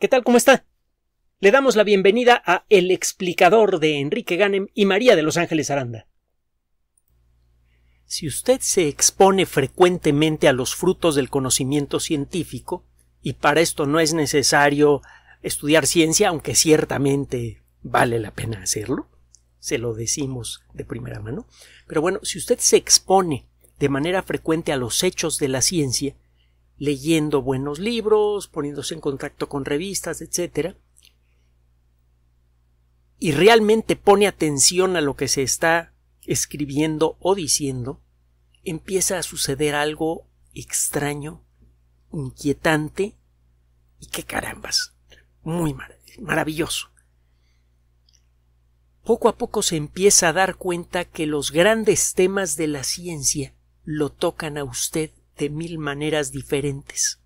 ¿Qué tal? ¿Cómo está? Le damos la bienvenida a El explicador de Enrique Ganem y María de Los Ángeles Aranda. Si usted se expone frecuentemente a los frutos del conocimiento científico, y para esto no es necesario estudiar ciencia, aunque ciertamente vale la pena hacerlo, se lo decimos de primera mano, pero bueno, si usted se expone de manera frecuente a los hechos de la ciencia, leyendo buenos libros, poniéndose en contacto con revistas, etc. Y realmente pone atención a lo que se está escribiendo o diciendo, empieza a suceder algo extraño, inquietante y qué carambas, muy maravilloso. Poco a poco se empieza a dar cuenta que los grandes temas de la ciencia lo tocan a usted de mil maneras diferentes.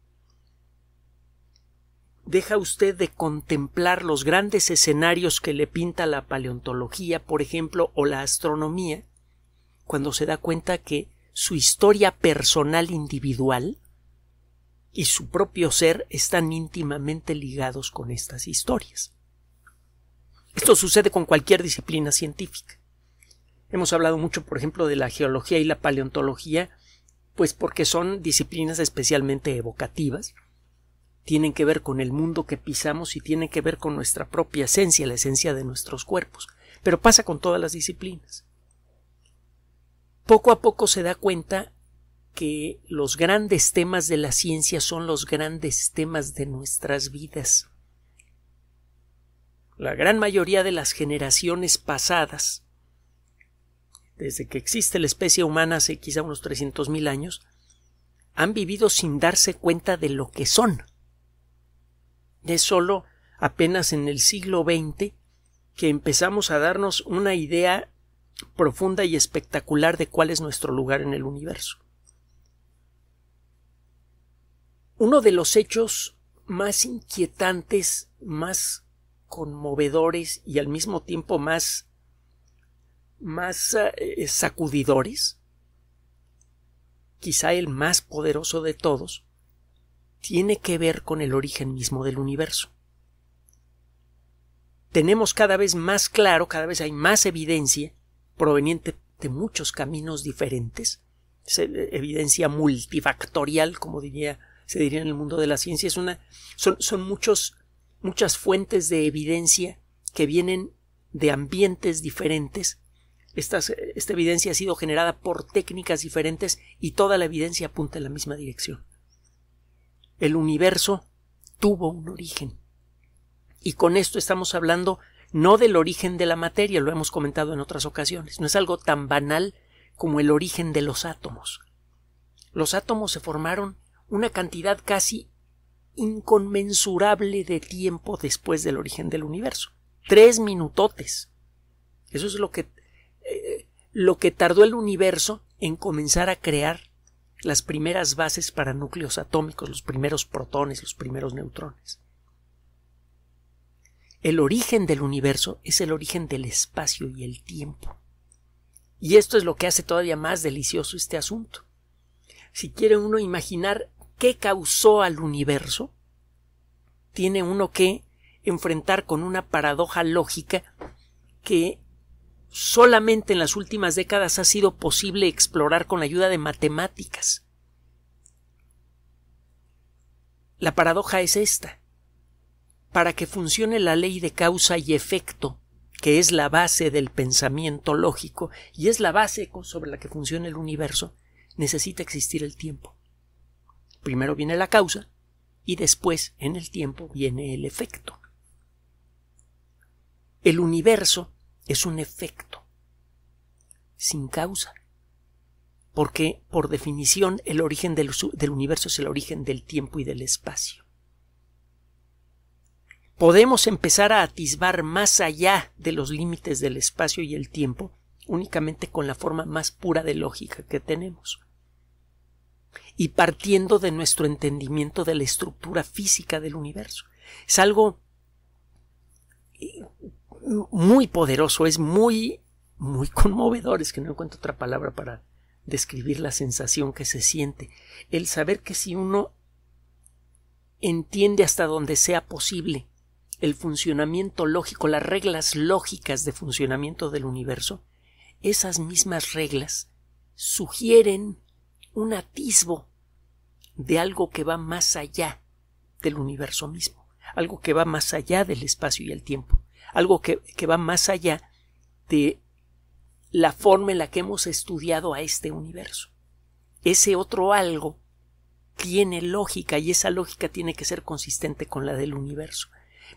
Deja usted de contemplar los grandes escenarios que le pinta la paleontología, por ejemplo, o la astronomía, cuando se da cuenta que su historia personal individual y su propio ser están íntimamente ligados con estas historias. Esto sucede con cualquier disciplina científica. Hemos hablado mucho, por ejemplo, de la geología y la paleontología pues porque son disciplinas especialmente evocativas, tienen que ver con el mundo que pisamos y tienen que ver con nuestra propia esencia, la esencia de nuestros cuerpos. Pero pasa con todas las disciplinas. Poco a poco se da cuenta que los grandes temas de la ciencia son los grandes temas de nuestras vidas. La gran mayoría de las generaciones pasadas desde que existe la especie humana hace quizá unos 300.000 años, han vivido sin darse cuenta de lo que son. Es solo apenas en el siglo XX que empezamos a darnos una idea profunda y espectacular de cuál es nuestro lugar en el universo. Uno de los hechos más inquietantes, más conmovedores y al mismo tiempo más más eh, eh, sacudidores, quizá el más poderoso de todos, tiene que ver con el origen mismo del universo. Tenemos cada vez más claro, cada vez hay más evidencia proveniente de muchos caminos diferentes, es eh, evidencia multifactorial, como diría, se diría en el mundo de la ciencia, es una, son, son muchos, muchas fuentes de evidencia que vienen de ambientes diferentes esta evidencia ha sido generada por técnicas diferentes y toda la evidencia apunta en la misma dirección. El universo tuvo un origen. Y con esto estamos hablando no del origen de la materia, lo hemos comentado en otras ocasiones, no es algo tan banal como el origen de los átomos. Los átomos se formaron una cantidad casi inconmensurable de tiempo después del origen del universo. Tres minutotes. Eso es lo que lo que tardó el universo en comenzar a crear las primeras bases para núcleos atómicos, los primeros protones, los primeros neutrones. El origen del universo es el origen del espacio y el tiempo. Y esto es lo que hace todavía más delicioso este asunto. Si quiere uno imaginar qué causó al universo, tiene uno que enfrentar con una paradoja lógica que solamente en las últimas décadas ha sido posible explorar con la ayuda de matemáticas. La paradoja es esta. Para que funcione la ley de causa y efecto, que es la base del pensamiento lógico y es la base sobre la que funciona el universo, necesita existir el tiempo. Primero viene la causa y después en el tiempo viene el efecto. El universo es un efecto sin causa. Porque, por definición, el origen del, universo es el origen del tiempo y del espacio. Podemos empezar a atisbar más allá de los límites del espacio y el tiempo únicamente con la forma más pura de lógica que tenemos y partiendo de nuestro entendimiento de la estructura física del universo. Es algo eh, muy poderoso, es muy muy conmovedores, que no encuentro otra palabra para describir la sensación que se siente. El saber que si uno entiende hasta donde sea posible el funcionamiento lógico, las reglas lógicas de funcionamiento del universo, esas mismas reglas sugieren un atisbo de algo que va más allá del universo mismo, algo que va más allá del espacio y el tiempo, algo que, va más allá de la forma en la que hemos estudiado a este universo. Ese otro algo tiene lógica y esa lógica tiene que ser consistente con la del universo,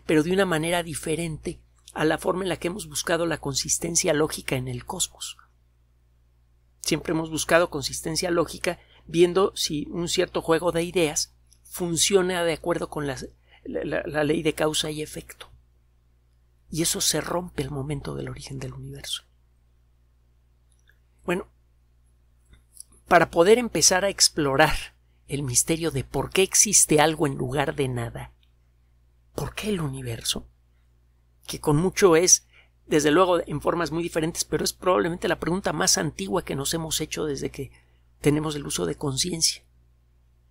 pero de una manera diferente a la forma en la que hemos buscado la consistencia lógica en el cosmos. Siempre hemos buscado consistencia lógica viendo si un cierto juego de ideas funciona de acuerdo con la, ley de causa y efecto. Y eso se rompe el momento del origen del universo. Bueno, para poder empezar a explorar el misterio de por qué existe algo en lugar de nada, ¿por qué el universo? Que con mucho es, desde luego, en formas muy diferentes, pero es probablemente la pregunta más antigua que nos hemos hecho desde que tenemos el uso de conciencia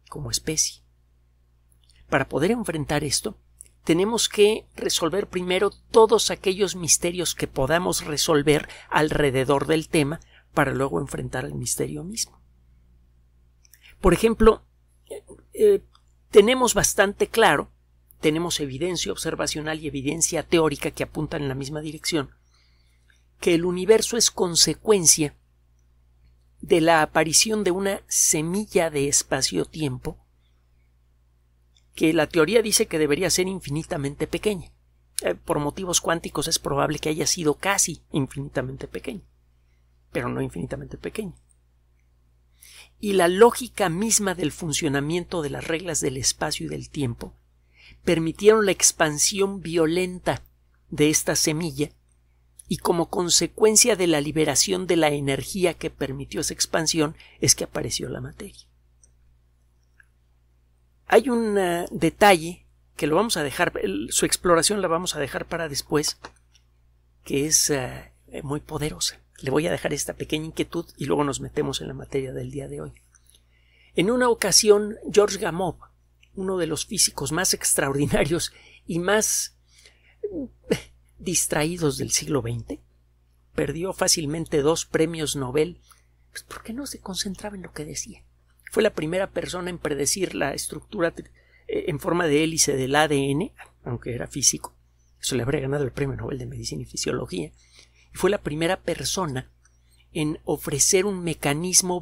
como especie. Para poder enfrentar esto, tenemos que resolver primero todos aquellos misterios que podamos resolver alrededor del tema para luego enfrentar el misterio mismo. Por ejemplo, eh, eh, tenemos bastante claro, tenemos evidencia observacional y evidencia teórica que apuntan en la misma dirección, que el universo es consecuencia de la aparición de una semilla de espacio-tiempo que la teoría dice que debería ser infinitamente pequeña. Eh, por motivos cuánticos es probable que haya sido casi infinitamente pequeña pero no infinitamente pequeña. Y la lógica misma del funcionamiento de las reglas del espacio y del tiempo permitieron la expansión violenta de esta semilla y como consecuencia de la liberación de la energía que permitió esa expansión es que apareció la materia. Hay un uh, detalle que lo vamos a dejar, su exploración la vamos a dejar para después, que es uh, muy poderosa. Le voy a dejar esta pequeña inquietud y luego nos metemos en la materia del día de hoy. En una ocasión, George Gamow, uno de los físicos más extraordinarios y más eh, distraídos del siglo XX, perdió fácilmente dos premios Nobel pues porque no se concentraba en lo que decía. Fue la primera persona en predecir la estructura eh, en forma de hélice del ADN, aunque era físico. Eso le habría ganado el premio Nobel de Medicina y Fisiología y fue la primera persona en ofrecer un mecanismo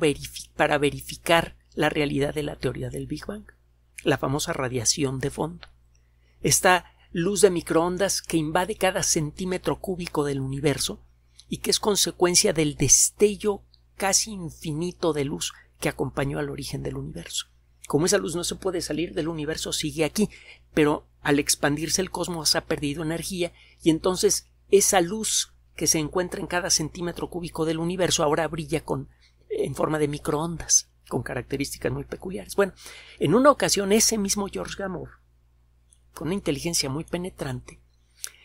para verificar la realidad de la teoría del Big Bang, la famosa radiación de fondo. Esta luz de microondas que invade cada centímetro cúbico del universo y que es consecuencia del destello casi infinito de luz que acompañó al origen del universo. Como esa luz no se puede salir del universo, sigue aquí, pero al expandirse el cosmos ha perdido energía y entonces esa luz que se encuentra en cada centímetro cúbico del universo ahora brilla con, en forma de microondas, con características muy peculiares. Bueno, en una ocasión ese mismo George Gamow, con una inteligencia muy penetrante,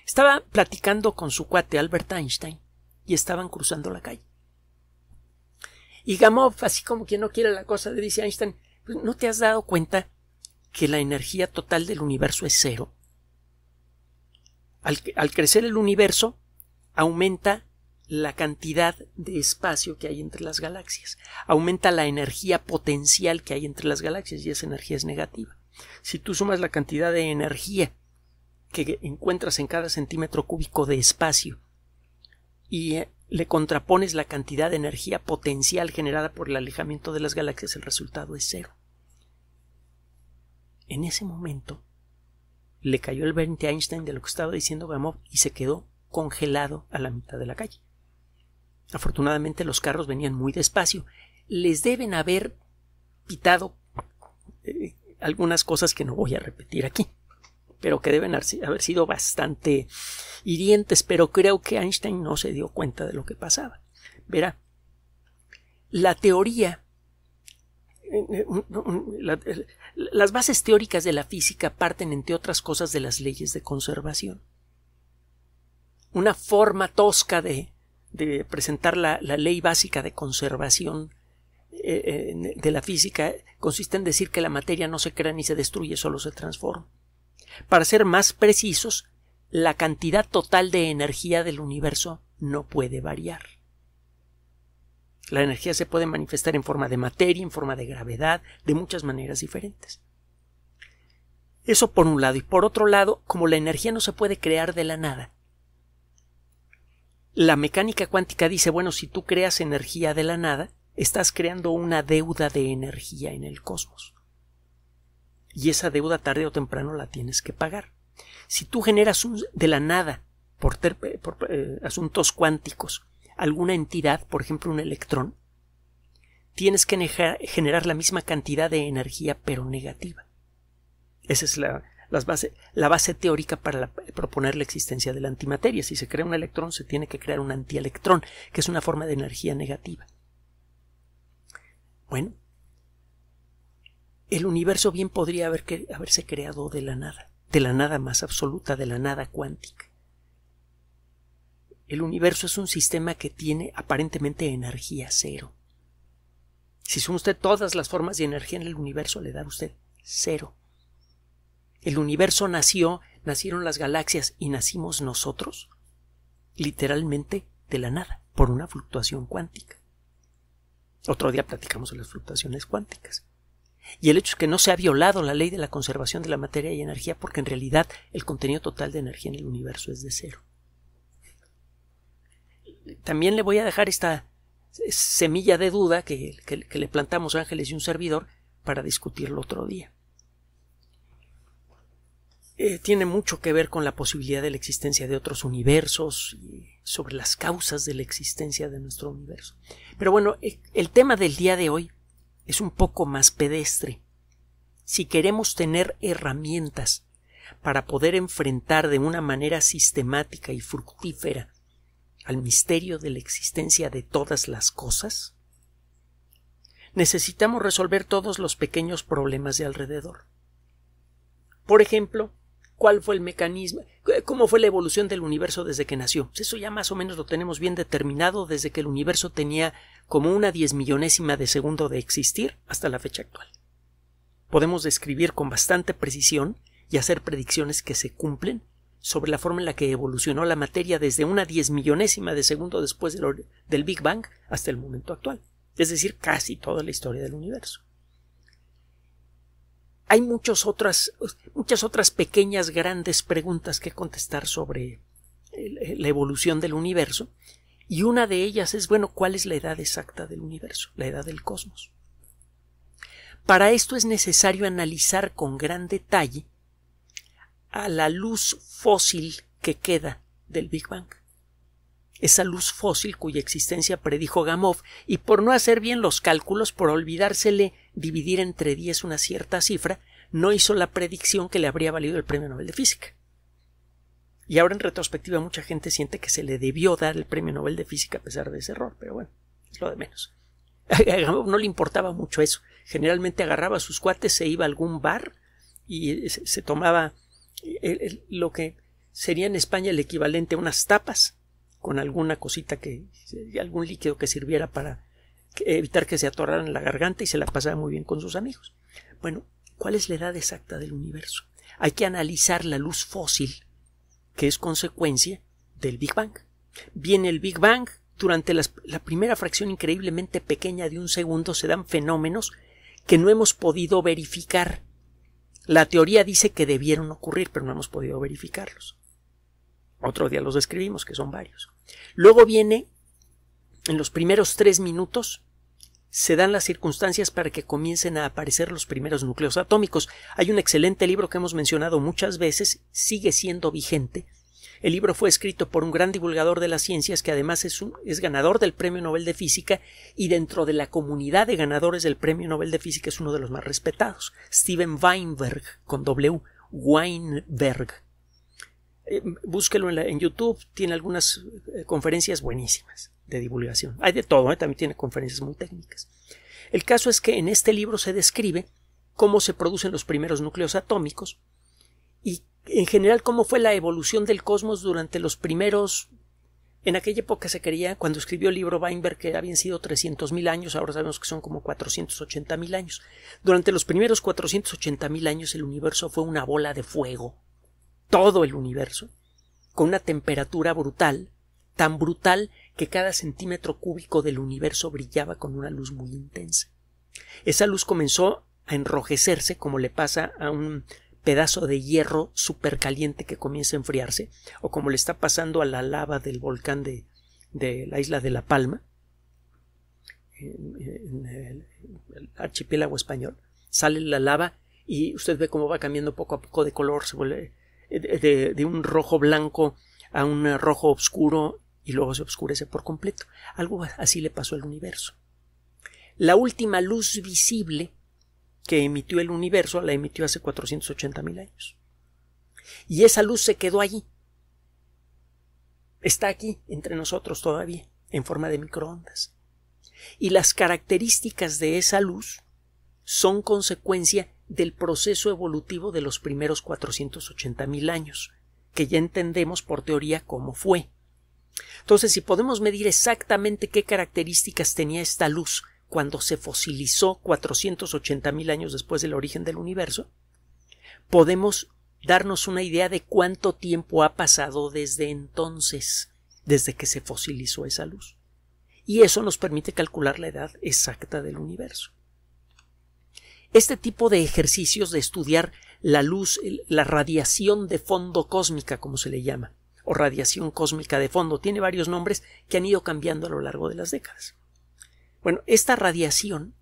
estaba platicando con su cuate Albert Einstein y estaban cruzando la calle. Y Gamow, así como quien no quiere la cosa, le dice a Einstein, pues, ¿no te has dado cuenta que la energía total del universo es cero? al crecer el universo, aumenta la cantidad de espacio que hay entre las galaxias, aumenta la energía potencial que hay entre las galaxias y esa energía es negativa. Si tú sumas la cantidad de energía que encuentras en cada centímetro cúbico de espacio y eh, le contrapones la cantidad de energía potencial generada por el alejamiento de las galaxias, el resultado es cero. En ese momento le cayó el 20 Einstein de lo que estaba diciendo Gamow y se quedó congelado a la mitad de la calle. Afortunadamente los carros venían muy despacio. Les deben haber pitado eh, algunas cosas que no voy a repetir aquí, pero que deben haber sido bastante hirientes, pero creo que Einstein no se dio cuenta de lo que pasaba. Verá, la teoría eh, las bases teóricas de la física parten, entre otras cosas, de las leyes de conservación una forma tosca de, presentar la, ley básica de conservación eh, eh, de la física consiste en decir que la materia no se crea ni se destruye, solo se transforma. Para ser más precisos, la cantidad total de energía del universo no puede variar. La energía se puede manifestar en forma de materia, en forma de gravedad, de muchas maneras diferentes. Eso por un lado. Y por otro lado, como la energía no se puede crear de la nada, la mecánica cuántica dice, bueno, si tú creas energía de la nada, estás creando una deuda de energía en el cosmos. Y esa deuda tarde o temprano la tienes que pagar. Si tú generas de la nada, por, eh, asuntos cuánticos, alguna entidad, por ejemplo un electrón, tienes que generar la misma cantidad de energía pero negativa. Esa es la, la base teórica para proponer la existencia de la antimateria. Si se crea un electrón, se tiene que crear un antielectrón, que es una forma de energía negativa. Bueno, el universo bien podría haber que, haberse creado de la nada, de la nada más absoluta, de la nada cuántica. El universo es un sistema que tiene aparentemente energía cero. Si son usted todas las formas de energía en el universo, le da usted cero el universo nació, nacieron las galaxias y nacimos nosotros, literalmente de la nada, por una fluctuación cuántica. Otro día platicamos de las fluctuaciones cuánticas. Y el hecho es que no se ha violado la ley de la conservación de la materia y energía porque en realidad el contenido total de energía en el universo es de cero. También le voy a dejar esta semilla de duda que, le plantamos Ángeles y un servidor para discutirlo otro día. Eh, tiene mucho que ver con la posibilidad de la existencia de otros universos y sobre las causas de la existencia de nuestro universo. Pero bueno, eh, el tema del día de hoy es un poco más pedestre. Si queremos tener herramientas para poder enfrentar de una manera sistemática y fructífera al misterio de la existencia de todas las cosas, necesitamos resolver todos los pequeños problemas de alrededor. Por ejemplo, cuál fue el mecanismo, cómo fue la evolución del universo desde que nació. Eso ya más o menos lo tenemos bien determinado desde que el universo tenía como una diez millonésima de segundo de existir hasta la fecha actual. Podemos describir con bastante precisión y hacer predicciones que se cumplen sobre la forma en la que evolucionó la materia desde una diez millonésima de segundo después del Big Bang hasta el momento actual, es decir, casi toda la historia del universo hay muchas otras, muchas otras pequeñas, grandes preguntas que contestar sobre la evolución del universo, y una de ellas es, bueno, ¿cuál es la edad exacta del universo, la edad del cosmos? Para esto es necesario analizar con gran detalle a la luz fósil que queda del Big Bang esa luz fósil cuya existencia predijo Gamow, y por no hacer bien los cálculos, por olvidársele dividir entre 10 una cierta cifra, no hizo la predicción que le habría valido el Premio Nobel de Física. Y ahora en retrospectiva mucha gente siente que se le debió dar el Premio Nobel de Física a pesar de ese error, pero bueno, es lo de menos. A Gamow no le importaba mucho eso. Generalmente agarraba a sus cuates, se iba a algún bar y eh, se, tomaba eh, eh, lo que sería en España el equivalente a unas tapas con alguna cosita que algún líquido que sirviera para evitar que se atoraran la garganta y se la pasaba muy bien con sus amigos. Bueno, ¿cuál es la edad exacta del universo? Hay que analizar la luz fósil que es consecuencia del Big Bang. Viene el Big Bang, durante la primera fracción increíblemente pequeña de un segundo se dan fenómenos que no hemos podido verificar. La teoría dice que debieron ocurrir, pero no hemos podido verificarlos. Otro día los describimos, que son varios. Luego viene, en los primeros tres minutos, se dan las circunstancias para que comiencen a aparecer los primeros núcleos atómicos. Hay un excelente libro que hemos mencionado muchas veces, sigue siendo vigente. El libro fue escrito por un gran divulgador de las ciencias que además es, es ganador del Premio Nobel de Física y dentro de la comunidad de ganadores del Premio Nobel de Física es uno de los más respetados, Steven Weinberg con W, Weinberg. Eh, búsquelo en, YouTube, tiene algunas eh, conferencias buenísimas de divulgación. Hay de todo, ¿eh? también tiene conferencias muy técnicas. El caso es que en este libro se describe cómo se producen los primeros núcleos atómicos y en general cómo fue la evolución del cosmos durante los primeros en aquella época se quería cuando escribió el libro Weinberg, que habían sido 300.000 años, ahora sabemos que son como 480.000 años. Durante los primeros 480.000 años el universo fue una bola de fuego todo el universo, con una temperatura brutal, tan brutal que cada centímetro cúbico del universo brillaba con una luz muy intensa. Esa luz comenzó a enrojecerse como le pasa a un pedazo de hierro supercaliente que comienza a enfriarse, o como le está pasando a la lava del volcán de, la isla de La Palma, en el, archipiélago español. Sale la lava y usted ve cómo va cambiando poco a poco de color, se vuelve eh, de, un rojo blanco a un eh, rojo oscuro y luego se oscurece por completo. Algo así le pasó al universo. La última luz visible que emitió el universo la emitió hace 480 mil años. Y esa luz se quedó allí. Está aquí entre nosotros todavía, en forma de microondas. Y las características de esa luz son consecuencia del proceso evolutivo de los primeros 480.000 años, que ya entendemos por teoría cómo fue. Entonces, si podemos medir exactamente qué características tenía esta luz cuando se fosilizó 480.000 años después del origen del universo, podemos darnos una idea de cuánto tiempo ha pasado desde entonces, desde que se fosilizó esa luz. Y eso nos permite calcular la edad exacta del universo. Este tipo de ejercicios de estudiar la luz, la radiación de fondo cósmica, como se le llama, o radiación cósmica de fondo, tiene varios nombres que han ido cambiando a lo largo de las décadas. Bueno, esta radiación,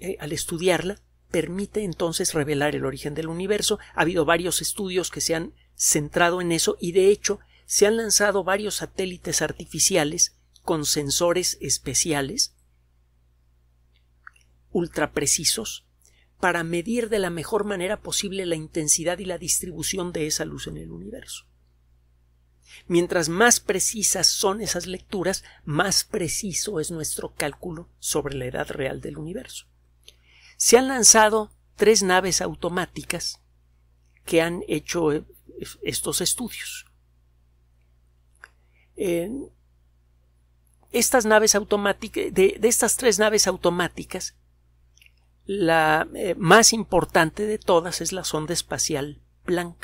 eh, al estudiarla, permite entonces revelar el origen del universo. Ha habido varios estudios que se han centrado en eso y de hecho se han lanzado varios satélites artificiales con sensores especiales ultra precisos para medir de la mejor manera posible la intensidad y la distribución de esa luz en el universo. Mientras más precisas son esas lecturas, más preciso es nuestro cálculo sobre la edad real del universo. Se han lanzado tres naves automáticas que han hecho eh, estos estudios. estas naves automáticas, de, estas tres naves automáticas, la eh, más importante de todas es la sonda espacial Planck.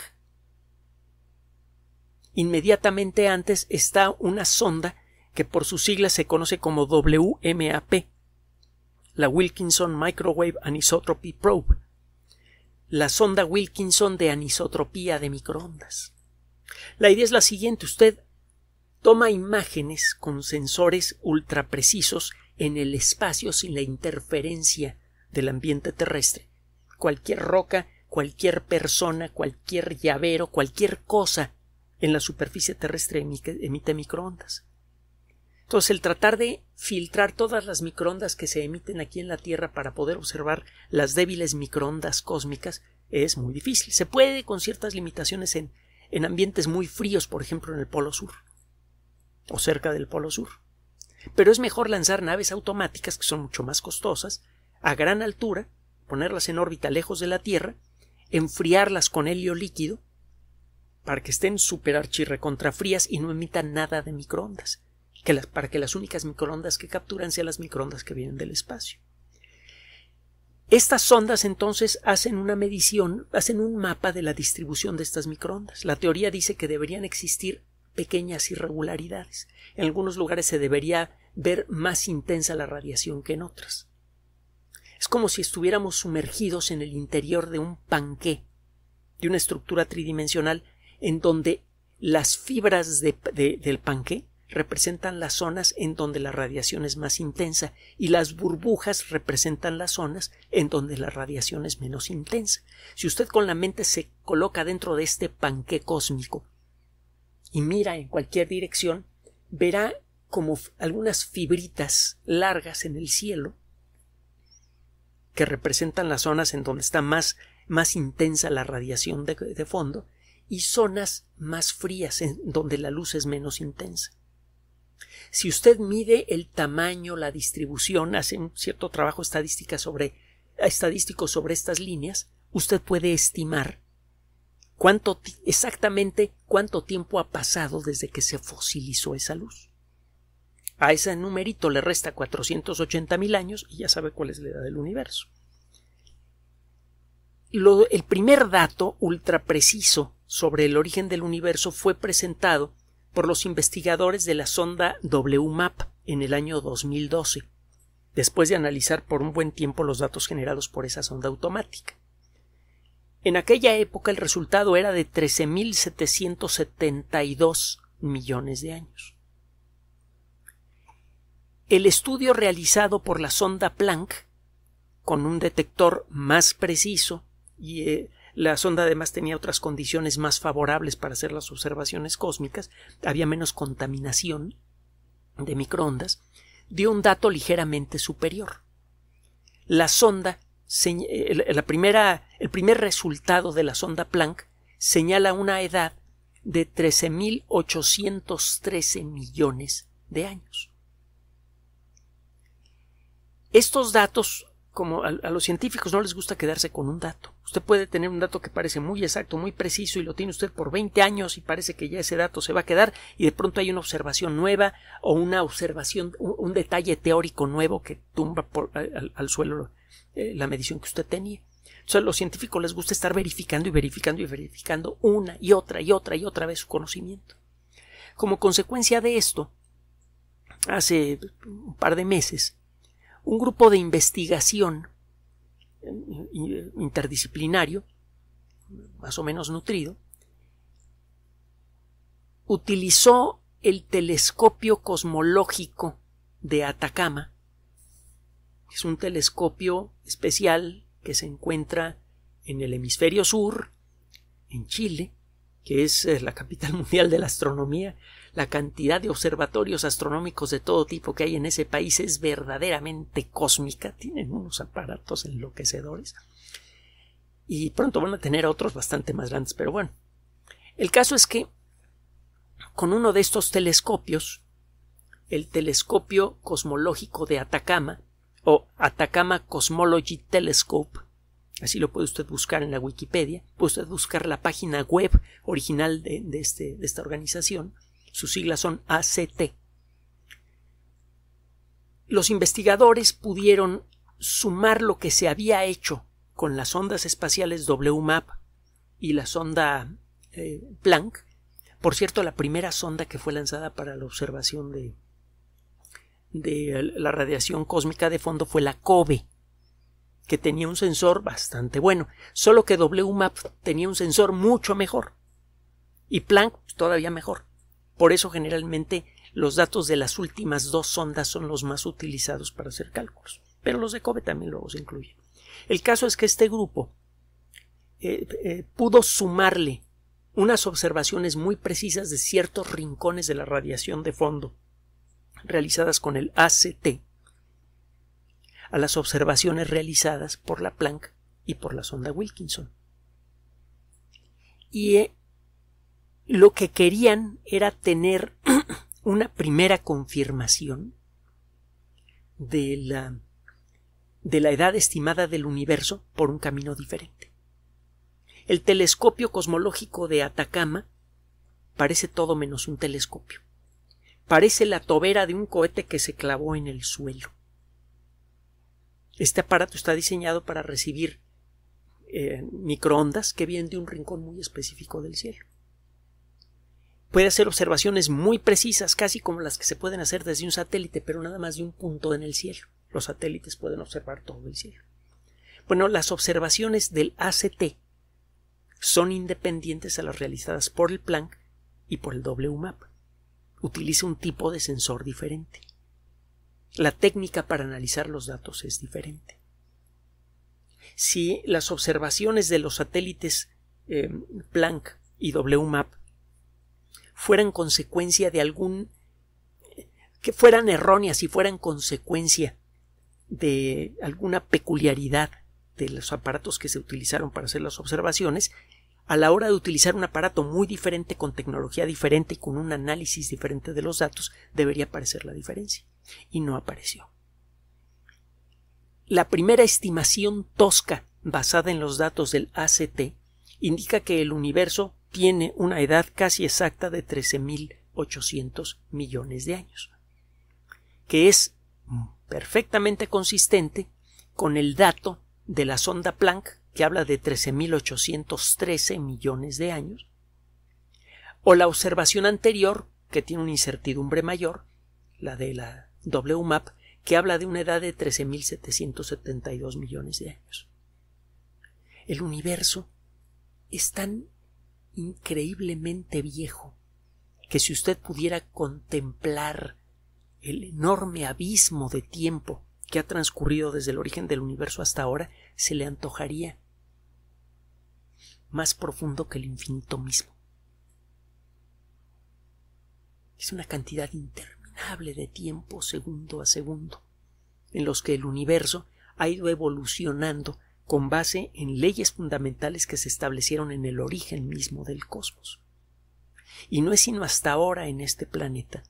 Inmediatamente antes está una sonda que por sus siglas se conoce como WMAP, la Wilkinson Microwave Anisotropy Probe, la sonda Wilkinson de anisotropía de microondas. La idea es la siguiente, usted toma imágenes con sensores ultra precisos en el espacio sin la interferencia del ambiente terrestre. Cualquier roca, cualquier persona, cualquier llavero, cualquier cosa en la superficie terrestre emite microondas. Entonces, el tratar de filtrar todas las microondas que se emiten aquí en la Tierra para poder observar las débiles microondas cósmicas es muy difícil. Se puede con ciertas limitaciones en, en ambientes muy fríos, por ejemplo en el Polo Sur o cerca del Polo Sur. Pero es mejor lanzar naves automáticas que son mucho más costosas a gran altura, ponerlas en órbita lejos de la Tierra, enfriarlas con helio líquido para que estén super contrafrías y no emitan nada de microondas, que para que las únicas microondas que capturan sean las microondas que vienen del espacio. Estas sondas entonces hacen una medición, hacen un mapa de la distribución de estas microondas. La teoría dice que deberían existir pequeñas irregularidades. En algunos lugares se debería ver más intensa la radiación que en otras. Es como si estuviéramos sumergidos en el interior de un panqué, de una estructura tridimensional, en donde las fibras del panqué representan las zonas en donde la radiación es más intensa y las burbujas representan las zonas en donde la radiación es menos intensa. Si usted con la mente se coloca dentro de este panqué cósmico y mira en cualquier dirección, verá como algunas fibritas largas en el cielo que representan las zonas en donde está más, más intensa la radiación de, fondo y zonas más frías en donde la luz es menos intensa. Si usted mide el tamaño, la distribución, hace un cierto trabajo sobre, estadístico sobre estas líneas, usted puede estimar cuánto, exactamente cuánto tiempo ha pasado desde que se fosilizó esa luz. A ese numerito le resta 480.000 años y ya sabe cuál es la edad del universo. el primer dato ultra preciso sobre el origen del universo fue presentado por los investigadores de la sonda WMAP en el año 2012, después de analizar por un buen tiempo los datos generados por esa sonda automática. En aquella época el resultado era de 13.772 millones de años. El estudio realizado por la sonda Planck, con un detector más preciso, y eh, la sonda además tenía otras condiciones más favorables para hacer las observaciones cósmicas, había menos contaminación de microondas, dio un dato ligeramente superior. La sonda, la primera, el primer resultado de la sonda Planck señala una edad de 13.813 millones de años. Estos datos, como a, los científicos no les gusta quedarse con un dato. Usted puede tener un dato que parece muy exacto, muy preciso y lo tiene usted por 20 años y parece que ya ese dato se va a quedar y de pronto hay una observación nueva o una observación, un, detalle teórico nuevo que tumba al, suelo eh, la medición que usted tenía. Entonces, a los científicos les gusta estar verificando y verificando y verificando una y otra y otra y otra vez su conocimiento. Como consecuencia de esto, hace un par de meses, un grupo de investigación eh, eh, interdisciplinario, más o menos nutrido, utilizó el telescopio cosmológico de Atacama. Es un telescopio especial que se encuentra en el hemisferio sur, en Chile, que es eh, la capital mundial de la astronomía, la cantidad de observatorios astronómicos de todo tipo que hay en ese país es verdaderamente cósmica. Tienen unos aparatos enloquecedores. Y pronto van a tener otros bastante más grandes, pero bueno. El caso es que con uno de estos telescopios, el Telescopio Cosmológico de Atacama, o Atacama Cosmology Telescope, así lo puede usted buscar en la Wikipedia, puede usted buscar la página web original de, de, este, de esta organización, sus siglas son ACT. Los investigadores pudieron sumar lo que se había hecho con las ondas espaciales WMAP y la sonda eh, Planck, por cierto, la primera sonda que fue lanzada para la observación de, de la radiación cósmica de fondo fue la COBE, que tenía un sensor bastante bueno, solo que WMAP tenía un sensor mucho mejor y Planck todavía mejor. Por eso generalmente los datos de las últimas dos sondas son los más utilizados para hacer cálculos, pero los de COBE también luego se incluyen. El caso es que este grupo eh, eh, pudo sumarle unas observaciones muy precisas de ciertos rincones de la radiación de fondo realizadas con el ACT a las observaciones realizadas por la Planck y por la sonda Wilkinson. Y eh, lo que querían era tener una primera confirmación de la, de la edad estimada del universo por un camino diferente. El telescopio cosmológico de Atacama parece todo menos un telescopio. Parece la tobera de un cohete que se clavó en el suelo. Este aparato está diseñado para recibir eh, microondas que vienen de un rincón muy específico del cielo puede hacer observaciones muy precisas, casi como las que se pueden hacer desde un satélite, pero nada más de un punto en el cielo. Los satélites pueden observar todo el cielo. Bueno, las observaciones del ACT son independientes a las realizadas por el Planck y por el WMAP. Utiliza un tipo de sensor diferente. La técnica para analizar los datos es diferente. Si las observaciones de los satélites eh, Planck y WMAP fueran consecuencia de algún que fueran erróneas y fueran consecuencia de alguna peculiaridad de los aparatos que se utilizaron para hacer las observaciones, a la hora de utilizar un aparato muy diferente, con tecnología diferente y con un análisis diferente de los datos, debería aparecer la diferencia. Y no apareció. La primera estimación tosca basada en los datos del ACT indica que el universo tiene una edad casi exacta de 13.800 millones de años, que es perfectamente consistente con el dato de la sonda Planck, que habla de 13.813 millones de años, o la observación anterior, que tiene una incertidumbre mayor, la de la WMAP, que habla de una edad de 13.772 millones de años. El universo es tan increíblemente viejo, que si usted pudiera contemplar el enorme abismo de tiempo que ha transcurrido desde el origen del universo hasta ahora, se le antojaría más profundo que el infinito mismo. Es una cantidad interminable de tiempo, segundo a segundo, en los que el universo ha ido evolucionando con base en leyes fundamentales que se establecieron en el origen mismo del cosmos. Y no es sino hasta ahora en este planeta,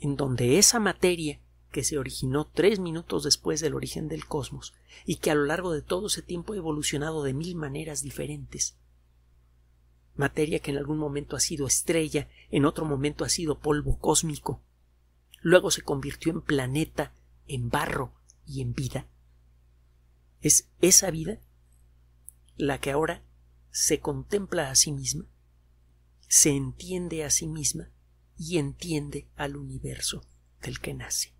en donde esa materia que se originó tres minutos después del origen del cosmos y que a lo largo de todo ese tiempo ha evolucionado de mil maneras diferentes. Materia que en algún momento ha sido estrella, en otro momento ha sido polvo cósmico, luego se convirtió en planeta, en barro y en vida es esa vida la que ahora se contempla a sí misma, se entiende a sí misma y entiende al universo del que nace.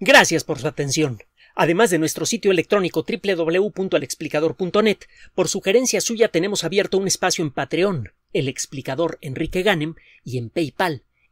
Gracias por su atención. Además de nuestro sitio electrónico www.alexplicador.net, por sugerencia suya tenemos abierto un espacio en Patreon, el explicador Enrique Ganem, y en PayPal,